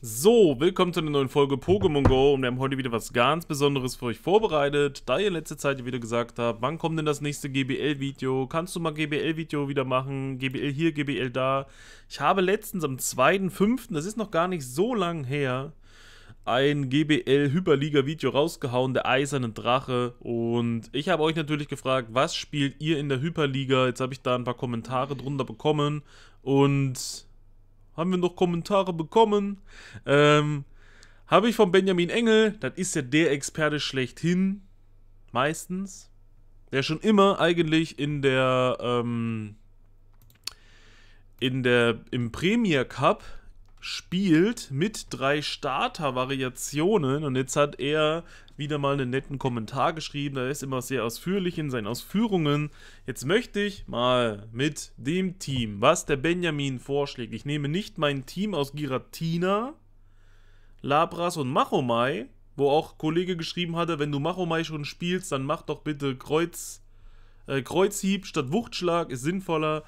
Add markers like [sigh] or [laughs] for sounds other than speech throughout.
So, willkommen zu einer neuen Folge Pokémon Go und wir haben heute wieder was ganz Besonderes für euch vorbereitet. Da ihr letzte Zeit wieder gesagt habt, wann kommt denn das nächste GBL-Video? Kannst du mal GBL-Video wieder machen? GBL hier, GBL da. Ich habe letztens am 2.5., das ist noch gar nicht so lang her, ein GBL-Hyperliga-Video rausgehauen, der Eiserne Drache. Und ich habe euch natürlich gefragt, was spielt ihr in der Hyperliga? Jetzt habe ich da ein paar Kommentare drunter bekommen und haben wir noch Kommentare bekommen. Ähm, habe ich von Benjamin Engel, das ist ja der Experte schlechthin, meistens, der schon immer eigentlich in der, ähm, in der, im Premier Cup spielt mit drei Starter-Variationen und jetzt hat er wieder mal einen netten Kommentar geschrieben, da ist immer sehr ausführlich in seinen Ausführungen. Jetzt möchte ich mal mit dem Team, was der Benjamin vorschlägt, ich nehme nicht mein Team aus Giratina, Labras und Machomai, wo auch Kollege geschrieben hatte, wenn du Machomai schon spielst, dann mach doch bitte Kreuz, äh, Kreuzhieb statt Wuchtschlag, ist sinnvoller.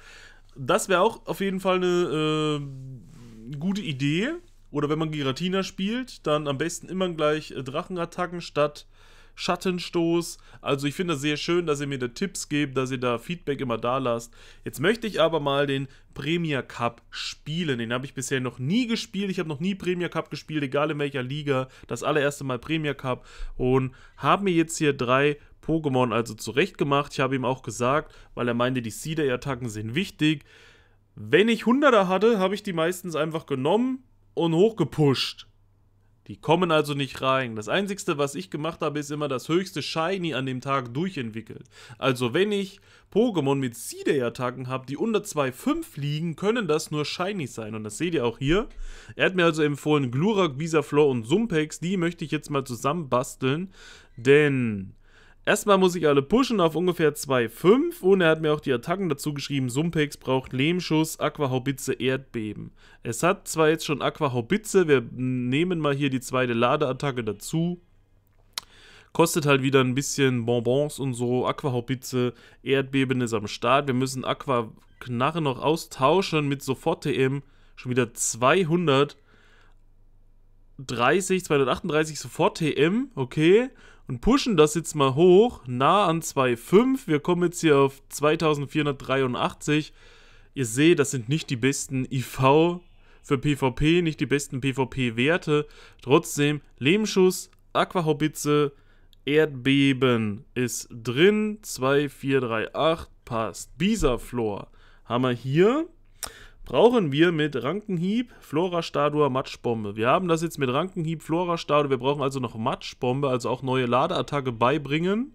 Das wäre auch auf jeden Fall eine äh, gute Idee. Oder wenn man Giratina spielt, dann am besten immer gleich äh, Drachenattacken statt Schattenstoß. Also ich finde das sehr schön, dass ihr mir da Tipps gebt, dass ihr da Feedback immer da lasst. Jetzt möchte ich aber mal den Premier Cup spielen. Den habe ich bisher noch nie gespielt. Ich habe noch nie Premier Cup gespielt, egal in welcher Liga. Das allererste Mal Premier Cup. Und habe mir jetzt hier drei Pokémon also zurecht gemacht. Ich habe ihm auch gesagt, weil er meinte, die Cedar-Attacken sind wichtig. Wenn ich Hunderter hatte, habe ich die meistens einfach genommen und hochgepusht. Die kommen also nicht rein. Das Einzige, was ich gemacht habe, ist immer das höchste Shiny an dem Tag durchentwickelt. Also wenn ich Pokémon mit Seedey-Attacken habe, die unter 2,5 liegen, können das nur Shinies sein. Und das seht ihr auch hier. Er hat mir also empfohlen, Glurak, Visaflor und Sumpex, die möchte ich jetzt mal zusammen basteln. Denn Erstmal muss ich alle pushen auf ungefähr 2,5 und er hat mir auch die Attacken dazu geschrieben. Sumpex braucht Lehmschuss, Aquahaubitze, Erdbeben. Es hat zwar jetzt schon Aquahaubitze, wir nehmen mal hier die zweite Ladeattacke dazu. Kostet halt wieder ein bisschen Bonbons und so, Aquahaubitze, Erdbeben ist am Start. Wir müssen Aquaknarre noch austauschen mit Sofort-TM, schon wieder 230, 238 sofort TM, okay und pushen das jetzt mal hoch, nah an 2,5. Wir kommen jetzt hier auf 2483. Ihr seht, das sind nicht die besten IV für PvP, nicht die besten PvP-Werte. Trotzdem, Lehmschuss, Aquahobitze, Erdbeben ist drin. 2, 4, 3, 8, passt. Bisa-Floor haben wir hier brauchen wir mit Rankenhieb, Flora-Stadur, Matschbombe. Wir haben das jetzt mit Rankenhieb, Flora-Stadur, wir brauchen also noch Matschbombe, also auch neue Ladeattacke beibringen.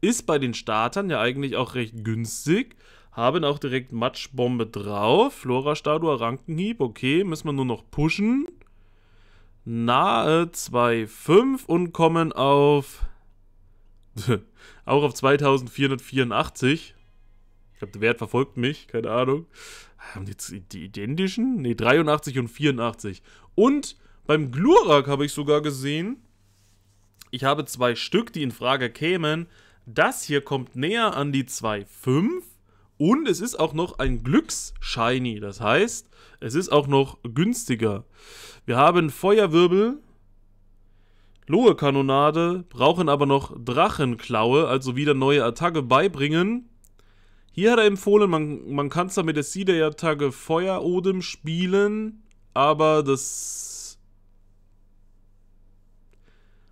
Ist bei den Startern ja eigentlich auch recht günstig. Haben auch direkt Matschbombe drauf. Flora-Stadur, Rankenhieb, okay, müssen wir nur noch pushen. Nahe 2,5 und kommen auf... [laughs] auch auf 2484. Ich glaube, der Wert verfolgt mich, keine Ahnung. Haben die, die identischen? Ne, 83 und 84. Und beim Glurak habe ich sogar gesehen, ich habe zwei Stück, die in Frage kämen. Das hier kommt näher an die 2,5 und es ist auch noch ein Glücksshiny. Das heißt, es ist auch noch günstiger. Wir haben Feuerwirbel, Lohe Kanonade, brauchen aber noch Drachenklaue, also wieder neue Attacke beibringen. Hier hat er empfohlen, man, man kann zwar mit der Sieder ja Feuerodem spielen, aber das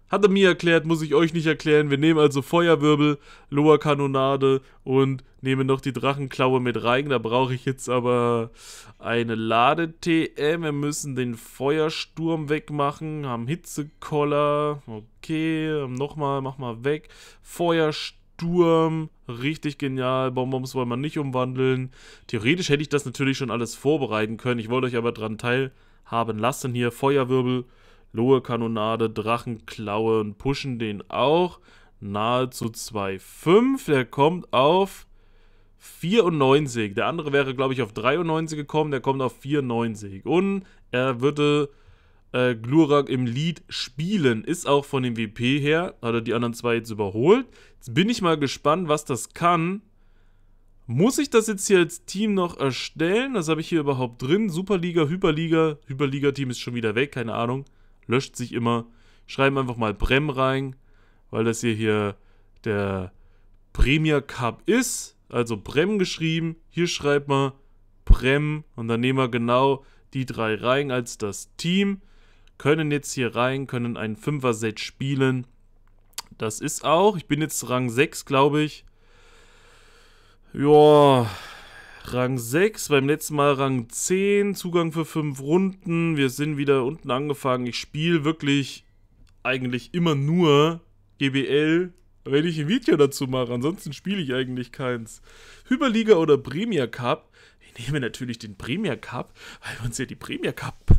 hat er mir erklärt, muss ich euch nicht erklären. Wir nehmen also Feuerwirbel, Loa Kanonade und nehmen noch die Drachenklaue mit rein. Da brauche ich jetzt aber eine Lade-TM. Wir müssen den Feuersturm wegmachen, haben Hitzekoller. Okay, nochmal, mach mal weg. Feuersturm. Sturm, richtig genial. Bonbons wollen wir nicht umwandeln. Theoretisch hätte ich das natürlich schon alles vorbereiten können. Ich wollte euch aber dran teilhaben lassen. Hier Feuerwirbel, Lohe Kanonade, Drachenklaue und pushen den auch. Nahezu 2,5. Der kommt auf 94. Der andere wäre, glaube ich, auf 93 gekommen. Der kommt auf 94. Und er würde äh, Glurak im Lead spielen. Ist auch von dem WP her, hat er die anderen zwei jetzt überholt. Jetzt bin ich mal gespannt, was das kann. Muss ich das jetzt hier als Team noch erstellen? Das habe ich hier überhaupt drin. Superliga, Hyperliga. Hyperliga-Team ist schon wieder weg, keine Ahnung. Löscht sich immer. Schreiben einfach mal Brem rein, weil das hier, hier der Premier Cup ist. Also Brem geschrieben. Hier schreibt man Brem und dann nehmen wir genau die drei rein als das Team. Können jetzt hier rein, können ein Fünfer-Set spielen. Das ist auch. Ich bin jetzt Rang 6, glaube ich. Ja, Rang 6, beim letzten Mal Rang 10, Zugang für 5 Runden. Wir sind wieder unten angefangen. Ich spiele wirklich eigentlich immer nur GBL, wenn ich ein Video dazu mache. Ansonsten spiele ich eigentlich keins. Hyperliga oder Premier Cup? Ich nehme natürlich den Premier Cup, weil wir uns ja die Premier Cup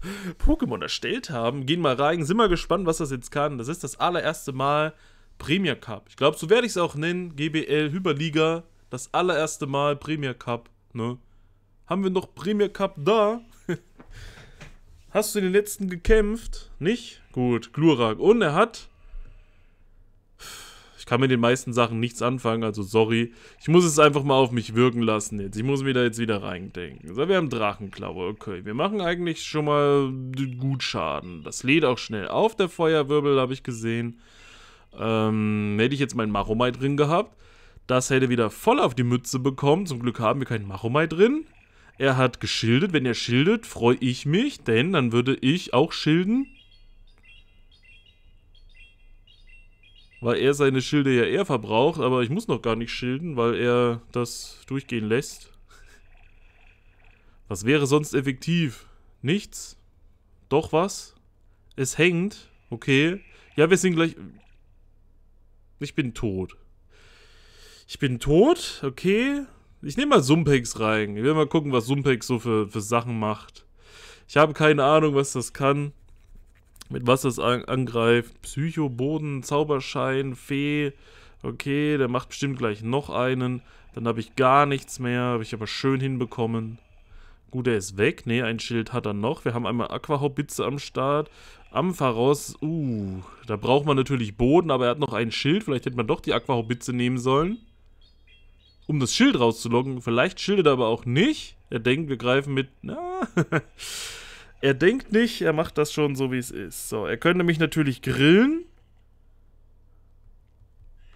Pokémon erstellt haben. Gehen mal rein, sind mal gespannt, was das jetzt kann. Das ist das allererste Mal, Premier Cup. Ich glaube, so werde ich es auch nennen. GBL, Hyperliga, das allererste Mal Premier Cup. Ne? Haben wir noch Premier Cup da? [laughs] Hast du in den letzten gekämpft? Nicht? Gut, Glurak. Und er hat. Ich kann mit den meisten Sachen nichts anfangen, also sorry. Ich muss es einfach mal auf mich wirken lassen jetzt. Ich muss mir da jetzt wieder reindenken. So, wir haben Drachenklaue. Okay, wir machen eigentlich schon mal gut Schaden. Das lädt auch schnell auf, der Feuerwirbel, habe ich gesehen. Ähm, hätte ich jetzt meinen Maromai drin gehabt, das hätte wieder voll auf die Mütze bekommen. Zum Glück haben wir keinen Maromai drin. Er hat geschildet. Wenn er schildet, freue ich mich, denn dann würde ich auch schilden. Weil er seine Schilde ja eher verbraucht, aber ich muss noch gar nicht schilden, weil er das durchgehen lässt. Was wäre sonst effektiv? Nichts? Doch was? Es hängt? Okay. Ja, wir sind gleich... Ich bin tot. Ich bin tot, okay. Ich nehme mal Sumpex rein. Ich will mal gucken, was Sumpex so für, für Sachen macht. Ich habe keine Ahnung, was das kann. Mit was das an, angreift. Psycho, Boden, Zauberschein, Fee. Okay, der macht bestimmt gleich noch einen. Dann habe ich gar nichts mehr. Habe ich aber schön hinbekommen. Gut, er ist weg. Ne, ein Schild hat er noch. Wir haben einmal Aquahaubitze am Start. Ampharos, uh, da braucht man natürlich Boden, aber er hat noch ein Schild. Vielleicht hätte man doch die Aquahobitze nehmen sollen, um das Schild rauszulocken. Vielleicht schildet er aber auch nicht. Er denkt, wir greifen mit... Na, [laughs] er denkt nicht, er macht das schon so, wie es ist. So, er könnte mich natürlich grillen.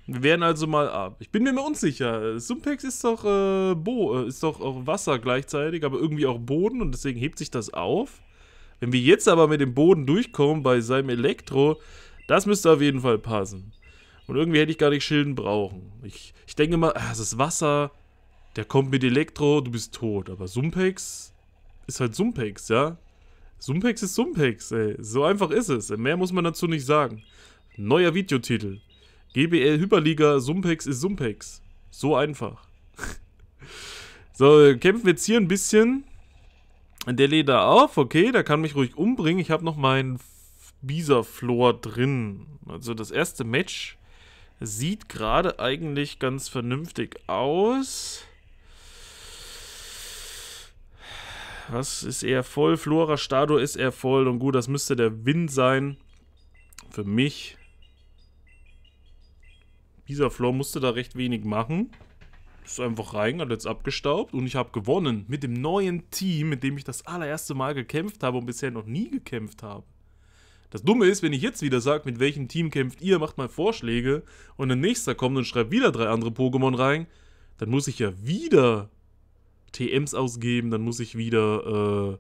Wir werden also mal ab. Ich bin mir unsicher. Sumpex ist doch äh, Bo, äh, ist doch auch Wasser gleichzeitig, aber irgendwie auch Boden und deswegen hebt sich das auf. Wenn wir jetzt aber mit dem Boden durchkommen bei seinem Elektro, das müsste auf jeden Fall passen. Und irgendwie hätte ich gar nicht Schilden brauchen. Ich, ich denke mal, das ah, ist Wasser, der kommt mit Elektro, du bist tot. Aber Sumpex ist halt Sumpex, ja? Sumpex ist Sumpex, ey. So einfach ist es. Mehr muss man dazu nicht sagen. Neuer Videotitel. GBL Hyperliga, Sumpex ist Sumpex. So einfach. [laughs] so, kämpfen wir jetzt hier ein bisschen. Der lädt da auf, okay, der kann mich ruhig umbringen. Ich habe noch meinen Bisa-Floor drin. Also das erste Match sieht gerade eigentlich ganz vernünftig aus. Was ist er voll? Flora Stado ist er voll. Und gut, das müsste der Wind sein. Für mich. Bisa Floor musste da recht wenig machen ist einfach rein, hat jetzt abgestaubt und ich habe gewonnen mit dem neuen Team, mit dem ich das allererste Mal gekämpft habe und bisher noch nie gekämpft habe. Das Dumme ist, wenn ich jetzt wieder sage, mit welchem Team kämpft ihr, macht mal Vorschläge und ein nächster kommt und schreibt wieder drei andere Pokémon rein, dann muss ich ja wieder TMs ausgeben, dann muss ich wieder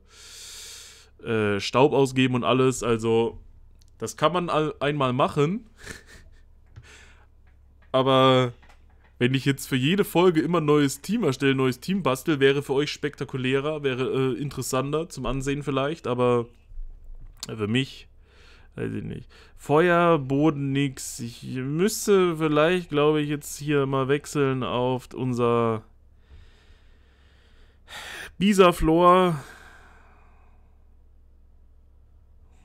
äh, äh, Staub ausgeben und alles. Also, das kann man einmal machen. [laughs] Aber wenn ich jetzt für jede Folge immer ein neues Team erstelle, neues Team bastel, wäre für euch spektakulärer, wäre äh, interessanter zum Ansehen vielleicht, aber für mich, weiß ich nicht. Feuer, Boden, nix. Ich müsste vielleicht, glaube ich, jetzt hier mal wechseln auf unser Bisaflor.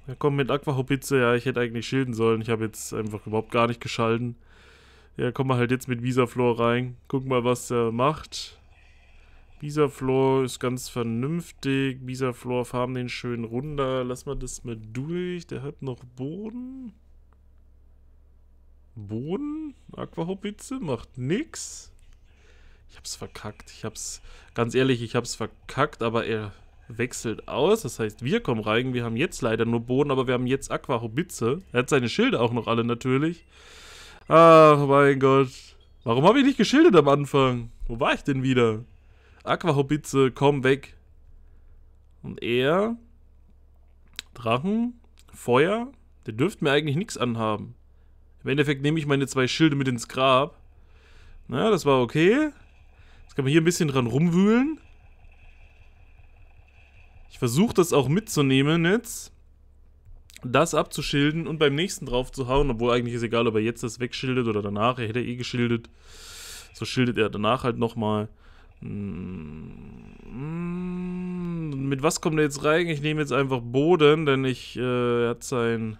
Ja, komm, mit Aquahopitze, ja, ich hätte eigentlich schilden sollen. Ich habe jetzt einfach überhaupt gar nicht geschalten. Ja, kommen wir halt jetzt mit Visaflor rein. Gucken mal, was er macht. Visaflor ist ganz vernünftig. Visaflor farben den schön runter. Lass mal das mal durch. Der hat noch Boden. Boden? Aquahobitze macht nix. Ich hab's verkackt. Ich hab's, ganz ehrlich, ich hab's verkackt, aber er wechselt aus. Das heißt, wir kommen rein. Wir haben jetzt leider nur Boden, aber wir haben jetzt Aquahobitze. Er hat seine Schilde auch noch alle natürlich. Ach, mein Gott. Warum habe ich nicht geschildert am Anfang? Wo war ich denn wieder? Aquahobitze, komm weg. Und er... Drachen, Feuer, der dürfte mir eigentlich nichts anhaben. Im Endeffekt nehme ich meine zwei Schilde mit ins Grab. Na, das war okay. Jetzt kann man hier ein bisschen dran rumwühlen. Ich versuche das auch mitzunehmen jetzt das abzuschilden und beim nächsten drauf zu hauen, obwohl eigentlich ist egal, ob er jetzt das wegschildet oder danach, er hätte eh geschildet. So schildet er danach halt nochmal. Hm, mit was kommt er jetzt rein? Ich nehme jetzt einfach Boden, denn ich, äh, er hat sein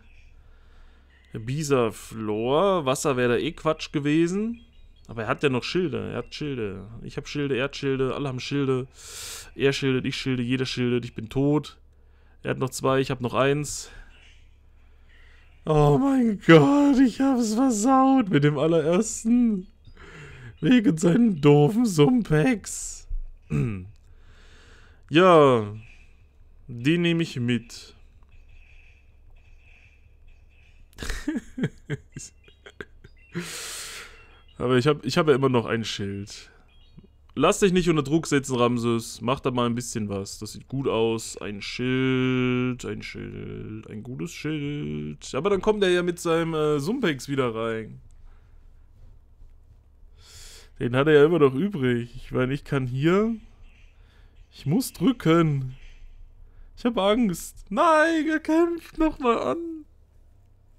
bisa floor Wasser wäre da eh Quatsch gewesen. Aber er hat ja noch Schilde. Er hat Schilde. Ich habe Schilde, er hat Schilde, alle haben Schilde. Er schildet, ich schilde, jeder schildet, ich bin tot. Er hat noch zwei, ich habe noch eins. Oh mein Gott, ich hab's versaut mit dem allerersten. Wegen seinen doofen Sumpex. [clears throat] Ja, die nehme ich mit. [laughs] Aber ich habe ich hab ja immer noch ein Schild. Lass dich nicht unter Druck setzen, Ramses. Mach da mal ein bisschen was. Das sieht gut aus. Ein Schild, ein Schild, ein gutes Schild. Aber dann kommt er ja mit seinem äh, Sumpex wieder rein. Den hat er ja immer noch übrig. Ich meine, ich kann hier... Ich muss drücken. Ich habe Angst. Nein, er kämpft nochmal an.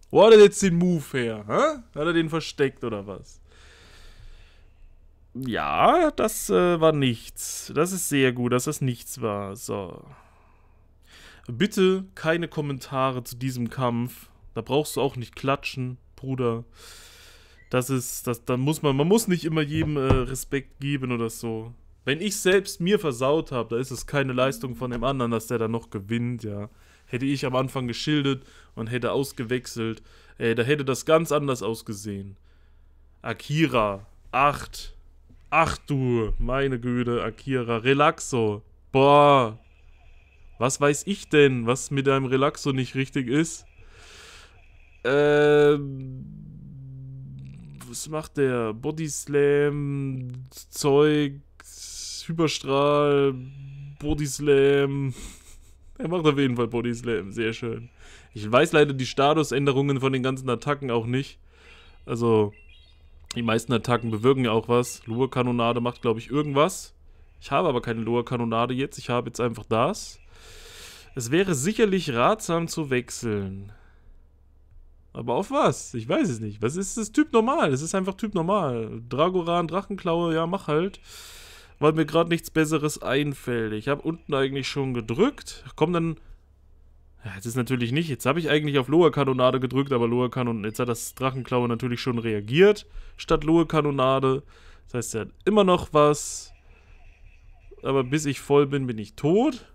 Wo hat er jetzt den Move her? Hä? Hat er den versteckt oder was? Ja, das äh, war nichts. Das ist sehr gut, dass das nichts war. So. Bitte keine Kommentare zu diesem Kampf. Da brauchst du auch nicht klatschen, Bruder. Das ist, das, da muss man, man muss nicht immer jedem äh, Respekt geben oder so. Wenn ich selbst mir versaut habe, da ist es keine Leistung von dem anderen, dass der da noch gewinnt, ja. Hätte ich am Anfang geschildert und hätte ausgewechselt, ey, äh, da hätte das ganz anders ausgesehen. Akira, 8. Ach du, meine Güte, Akira, Relaxo. Boah. Was weiß ich denn, was mit deinem Relaxo nicht richtig ist? Ähm. Was macht der? Bodyslam, Zeug, Hyperstrahl, Bodyslam. [laughs] Er macht auf jeden Fall Bodyslam, sehr schön. Ich weiß leider die Statusänderungen von den ganzen Attacken auch nicht. Also, die meisten Attacken bewirken ja auch was. Lure-Kanonade macht, glaube ich, irgendwas. Ich habe aber keine Lure-Kanonade jetzt. Ich habe jetzt einfach das. Es wäre sicherlich ratsam zu wechseln. Aber auf was? Ich weiß es nicht. Was ist das Typ normal? Es ist einfach Typ normal. Dragoran, Drachenklaue, ja, mach halt. Weil mir gerade nichts Besseres einfällt. Ich habe unten eigentlich schon gedrückt. Komm, dann ja, jetzt ist natürlich nicht. Jetzt habe ich eigentlich auf Lohe Kanonade gedrückt, aber Lohe Kanonade. Jetzt hat das Drachenklaue natürlich schon reagiert statt Lohe Kanonade. Das heißt, er hat immer noch was. Aber bis ich voll bin, bin ich tot.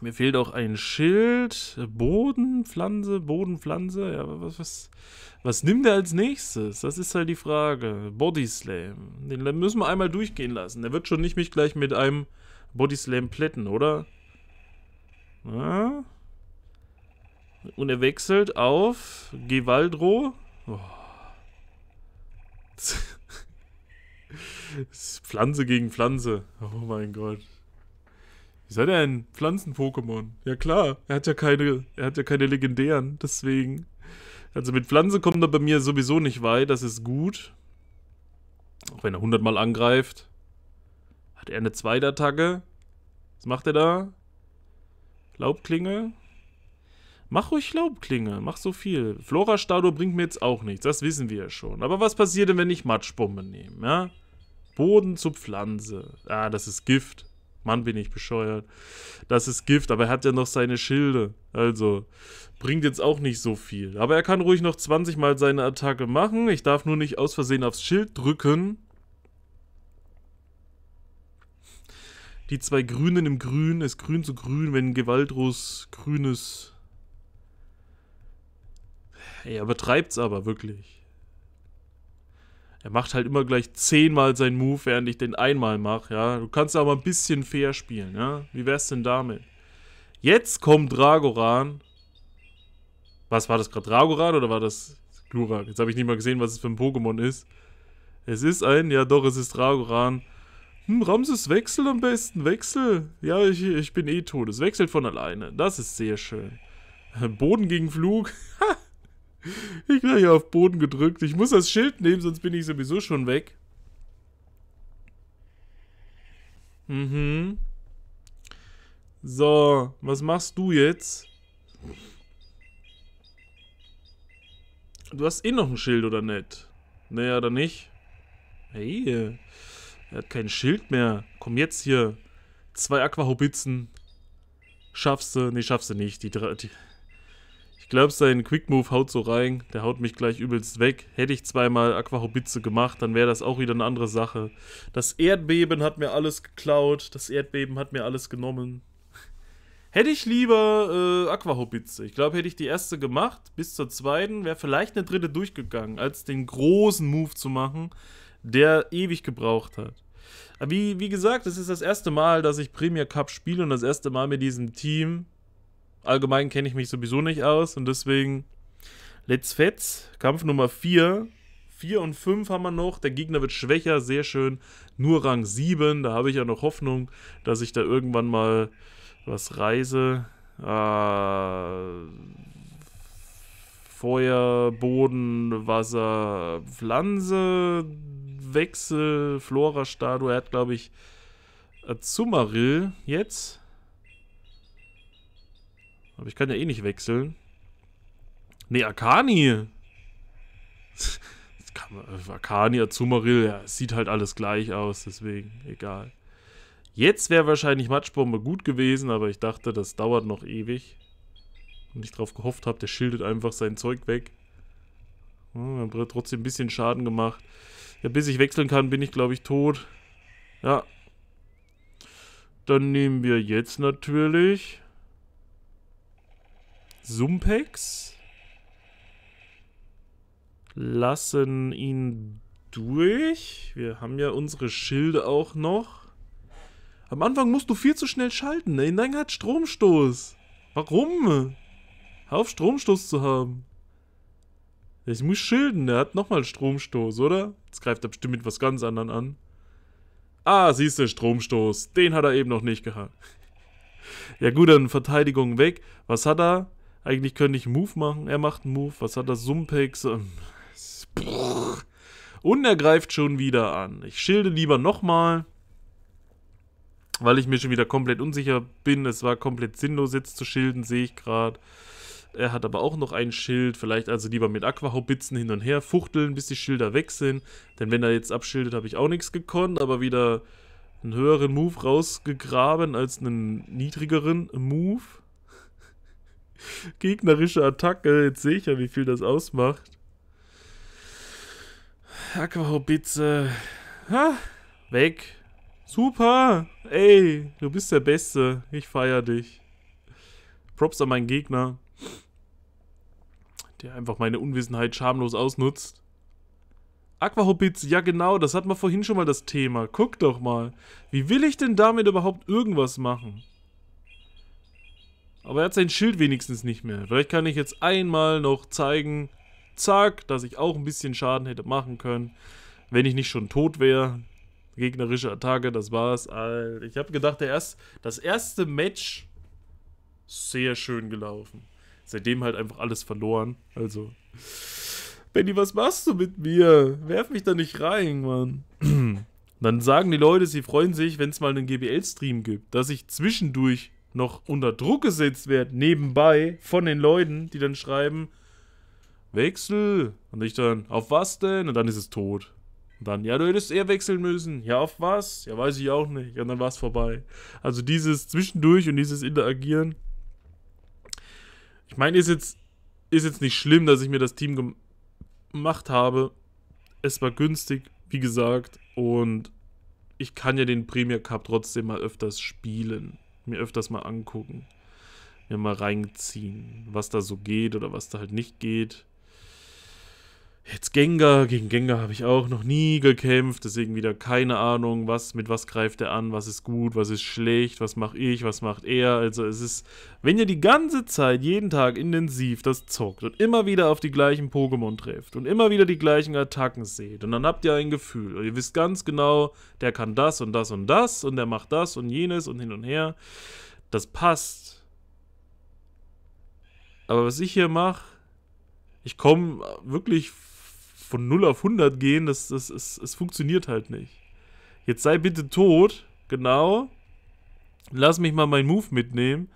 Mir fehlt auch ein Schild. Bodenpflanze, Bodenpflanze. Ja, was, was, was nimmt er als nächstes? Das ist halt die Frage. Bodyslam. Den müssen wir einmal durchgehen lassen. Der wird schon nicht mich gleich mit einem Bodyslam plätten, oder? Ja. Ja. Und er wechselt auf Gewaldro. Oh. [laughs] Pflanze gegen Pflanze. Oh mein Gott. Wie soll er ein Pflanzen-Pokémon? Ja klar, er hat ja keine, er hat ja keine legendären, deswegen. Also mit Pflanze kommt er bei mir sowieso nicht weit, das ist gut. Auch wenn er 100 Mal angreift. Hat er eine zweite Attacke? Was macht er da? Laubklinge. Mach ruhig Laubklinge, mach so viel. Flora-Statue bringt mir jetzt auch nichts, das wissen wir ja schon. Aber was passiert denn, wenn ich Matschbombe nehme, ja? Boden zur Pflanze. Ah, das ist Gift. Mann, bin ich bescheuert. Das ist Gift, aber er hat ja noch seine Schilde. Also, bringt jetzt auch nicht so viel. Aber er kann ruhig noch 20 Mal seine Attacke machen. Ich darf nur nicht aus Versehen aufs Schild drücken. die zwei Grünen im Grün, es grün zu grün, wenn gewaltlos grünes. Ey, Er übertreibt's aber wirklich. Er macht halt immer gleich zehnmal seinen Move, während ich den einmal mache, ja. Du kannst aber ein bisschen fair spielen, ja. Wie wär's denn damit? Jetzt kommt Dragoran. Was war das gerade? Dragoran oder war das Glurak? Jetzt habe ich nicht mal gesehen, was es für ein Pokémon ist. Es ist ein, ja doch, es ist Dragoran. Hm, Ramses, wechsel am besten, wechsel. Ja, ich, ich bin eh tot. Es wechselt von alleine. Das ist sehr schön. Boden gegen Flug. [laughs] ich bin ja auf Boden gedrückt. Ich muss das Schild nehmen, sonst bin ich sowieso schon weg. Mhm. So, was machst du jetzt? Du hast eh noch ein Schild, oder nicht? Naja, oder nicht. Hey. Er hat kein Schild mehr. Komm jetzt hier. Zwei Aquahobitzen. Schaffst du? Nee, schaffst du nicht. Die, die ich glaube, sein Quick Move haut so rein. Der haut mich gleich übelst weg. Hätte ich zweimal Aquahobitze gemacht, dann wäre das auch wieder eine andere Sache. Das Erdbeben hat mir alles geklaut. Das Erdbeben hat mir alles genommen. Hätte ich lieber äh, Aquahobitze. Ich glaube, hätte ich die erste gemacht, bis zur zweiten, wäre vielleicht eine dritte durchgegangen, als den großen Move zu machen der ewig gebraucht hat. Wie, wie gesagt, es ist das erste Mal, dass ich Premier Cup spiele und das erste Mal mit diesem Team. Allgemein kenne ich mich sowieso nicht aus und deswegen Let's Fetz, Kampf Nummer 4. 4 und 5 haben wir noch. Der Gegner wird schwächer, sehr schön. Nur Rang 7. Da habe ich ja noch Hoffnung, dass ich da irgendwann mal was reise. Äh, Feuer, Boden, Wasser, Pflanze, Wechsel Flora-Statue. Er hat, glaube ich, Azumarill jetzt. Aber ich kann ja eh nicht wechseln. Ne, Akani. [laughs] Äh, Akani, Azumarill, ja, sieht halt alles gleich aus, deswegen egal. Jetzt wäre wahrscheinlich Matschbombe gut gewesen, aber ich dachte, das dauert noch ewig. Und ich darauf gehofft habe, der schildet einfach sein Zeug weg. Ja, hm, dann hat trotzdem ein bisschen Schaden gemacht. Ja, bis ich wechseln kann, bin ich, glaube ich, tot. Ja. Dann nehmen wir jetzt natürlich... Sumpex. Lassen ihn durch. Wir haben ja unsere Schilde auch noch. Am Anfang musst du viel zu schnell schalten. Nein, ne? nein, hat Stromstoß. Warum? Hör auf Stromstoß zu haben. Ich muss schilden, der hat nochmal Stromstoß, oder? Jetzt greift er bestimmt mit was ganz anderem an. Ah, siehst du, Stromstoß. Den hat er eben noch nicht gehabt. ja gut, dann Verteidigung weg. Was hat er? Eigentlich könnte ich einen Move machen. Er macht einen Move. Was hat er? Sumpex. Ähm, Und er greift schon wieder an. Ich schilde lieber nochmal. Weil ich mir schon wieder komplett unsicher bin. Es war komplett sinnlos jetzt zu schilden, sehe ich gerade. Er hat aber auch noch ein Schild, vielleicht also lieber mit Aquahaubitzen hin und her fuchteln, bis die Schilder weg sind. Denn wenn er jetzt abschildet, habe ich auch nichts gekonnt, aber wieder einen höheren Move rausgegraben als einen niedrigeren Move. [laughs] Gegnerische Attacke, jetzt sehe ich ja, wie viel das ausmacht. Aquahaubitze. Ha, weg. Super. Ey, du bist der Beste. Ich feier dich. Props an meinen Gegner der einfach meine Unwissenheit schamlos ausnutzt. Aquahobits, ja genau, das hatten wir vorhin schon mal das Thema. Guck doch mal. Wie will ich denn damit überhaupt irgendwas machen? Aber er hat sein Schild wenigstens nicht mehr. Vielleicht kann ich jetzt einmal noch zeigen, zack, dass ich auch ein bisschen Schaden hätte machen können. Wenn ich nicht schon tot wäre. Gegnerische Attacke, das war's. Ich habe gedacht, der erst, das erste Match sehr schön gelaufen seitdem halt einfach alles verloren. Also. Benny, was machst du mit mir? Werf mich da nicht rein, Mann. [clears throat] Dann sagen die Leute, sie freuen sich, wenn es mal einen GBL-Stream gibt, dass ich zwischendurch noch unter Druck gesetzt werde, nebenbei von den Leuten, die dann schreiben, Wechsel. Und ich dann, auf was denn? Und dann ist es tot. Und dann, ja, du hättest eher wechseln müssen. Ja, auf was? Ja, weiß ich auch nicht. Und dann war es vorbei. Also dieses Zwischendurch und dieses Interagieren ich meine, ist jetzt, ist jetzt nicht schlimm, dass ich mir das Team gemacht habe. Es war günstig, wie gesagt. Und ich kann ja den Premier Cup trotzdem mal öfters spielen. Mir öfters mal angucken. Mir mal reinziehen, was da so geht oder was da halt nicht geht. Jetzt Gengar, gegen Gengar habe ich auch noch nie gekämpft, deswegen wieder keine Ahnung, was, mit was greift er an, was ist gut, was ist schlecht, was mache ich, was macht er. Also es ist, wenn ihr die ganze Zeit, jeden Tag intensiv das zockt und immer wieder auf die gleichen Pokémon trefft und immer wieder die gleichen Attacken seht und dann habt ihr ein Gefühl und ihr wisst ganz genau, der kann das und das und das und der macht das und jenes und hin und her. Das passt. Aber was ich hier mache, ich komme wirklich von 0 auf 100 gehen, das, das, das, das funktioniert halt nicht. Jetzt sei bitte tot, genau. Lass mich mal meinen Move mitnehmen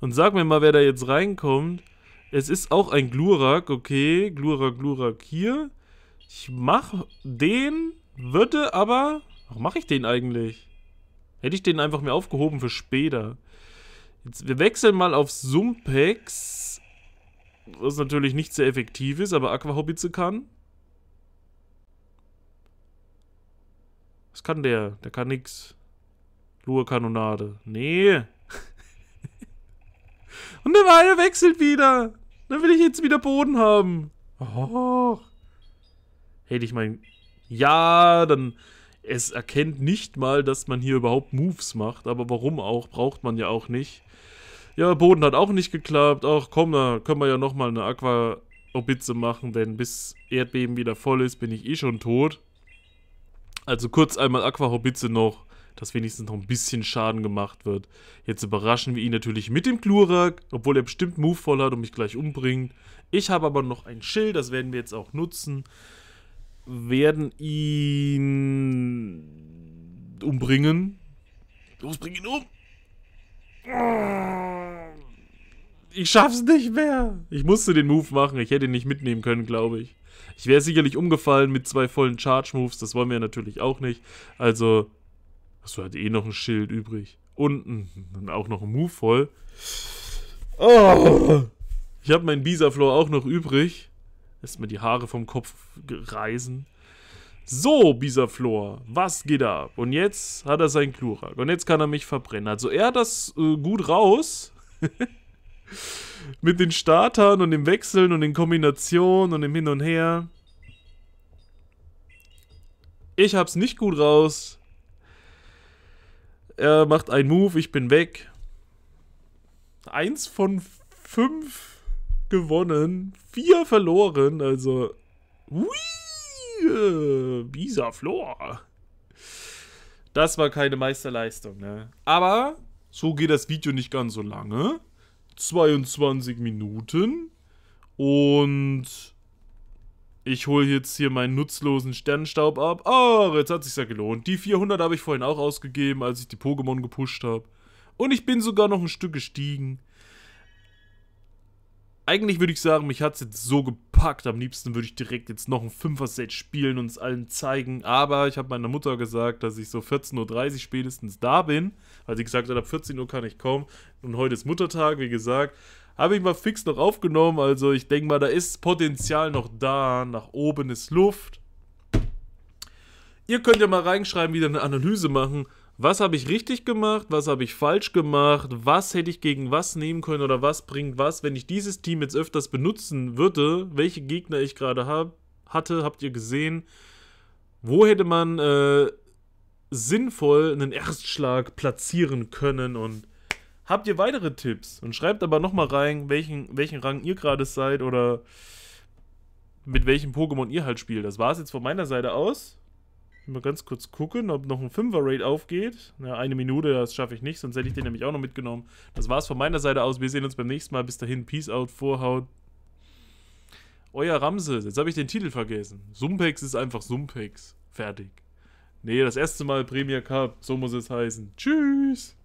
und sag mir mal, wer da jetzt reinkommt. Es ist auch ein Glurak, okay. Glurak, Glurak hier. Ich mach den, würde aber... Warum mache ich den eigentlich? Hätte ich den einfach mir aufgehoben für später. Jetzt, wir wechseln mal auf Sumpex. Was natürlich nicht sehr effektiv ist, aber Aquahobbitze kann. Was kann der? Der kann nix. Lurkanonade. Nee. [laughs] Und der Weiher wechselt wieder. Dann will ich jetzt wieder Boden haben. Oh. Hätte ich mein... Ja, dann... Es erkennt nicht mal, dass man hier überhaupt Moves macht. Aber warum auch? Braucht man ja auch nicht. Ja, Boden hat auch nicht geklappt. Ach komm, da können wir ja nochmal eine Aqua... Obitze machen, denn bis Erdbeben wieder voll ist, bin ich eh schon tot. Also kurz einmal Aquahobitze noch, dass wenigstens noch ein bisschen Schaden gemacht wird. Jetzt überraschen wir ihn natürlich mit dem Glurak, obwohl er bestimmt Move voll hat und mich gleich umbringt. Ich habe aber noch ein Schild, das werden wir jetzt auch nutzen. Werden ihn umbringen. Los, bring ihn um! Ich schaff's nicht mehr! Ich musste den Move machen, ich hätte ihn nicht mitnehmen können, glaube ich. Ich wäre sicherlich umgefallen mit zwei vollen Charge-Moves, das wollen wir natürlich auch nicht. Also, achso, hat eh noch ein Schild übrig. Und dann auch noch ein Move voll. Oh. Ich habe meinen bisa floor auch noch übrig. Lässt mir die Haare vom Kopf reißen. So, Bisa-Floor, was geht ab? Und jetzt hat er seinen Klurak. Und jetzt kann er mich verbrennen. Also er hat das äh, gut raus. [laughs] Mit den Startern und dem Wechseln und den Kombinationen und dem Hin und Her. Ich hab's nicht gut raus. Er macht einen Move, ich bin weg. Eins von fünf gewonnen, vier verloren, also. Ui, äh, Bisa Flor. Das war keine Meisterleistung, ne? Aber so geht das Video nicht ganz so lange. 22 Minuten. Und ich hole jetzt hier meinen nutzlosen Sternenstaub ab. Ah, oh, jetzt hat sich ja gelohnt. Die 400 habe ich vorhin auch ausgegeben, als ich die Pokémon gepusht habe. Und ich bin sogar noch ein Stück gestiegen. Eigentlich würde ich sagen, mich hat es jetzt so gepusht gepackt. Am liebsten würde ich direkt jetzt noch ein Fünfer-Set spielen und es allen zeigen. Aber ich habe meiner Mutter gesagt, dass ich so 14.30 Uhr spätestens da bin. Weil sie gesagt hat, ab 14 Uhr kann ich kommen. Und heute ist Muttertag, wie gesagt. Habe ich mal fix noch aufgenommen. Also ich denke mal, da ist Potenzial noch da. Nach oben ist Luft. Ihr könnt ja mal reinschreiben, wieder eine Analyse machen was habe ich richtig gemacht, was habe ich falsch gemacht, was hätte ich gegen was nehmen können oder was bringt was, wenn ich dieses Team jetzt öfters benutzen würde, welche Gegner ich gerade hab, hatte, habt ihr gesehen, wo hätte man äh, sinnvoll einen Erstschlag platzieren können und habt ihr weitere Tipps und schreibt aber nochmal rein, welchen, welchen Rang ihr gerade seid oder mit welchem Pokémon ihr halt spielt. Das war es jetzt von meiner Seite aus. Mal ganz kurz gucken, ob noch ein 5er-Raid aufgeht. Na, eine Minute, das schaffe ich nicht, sonst hätte ich den nämlich auch noch mitgenommen. Das war's von meiner Seite aus. Wir sehen uns beim nächsten Mal. Bis dahin, Peace out, Vorhaut. Euer Ramses. Jetzt habe ich den Titel vergessen. Sumpex ist einfach Sumpex. Fertig. Nee, das erste Mal Premier Cup. So muss es heißen. Tschüss.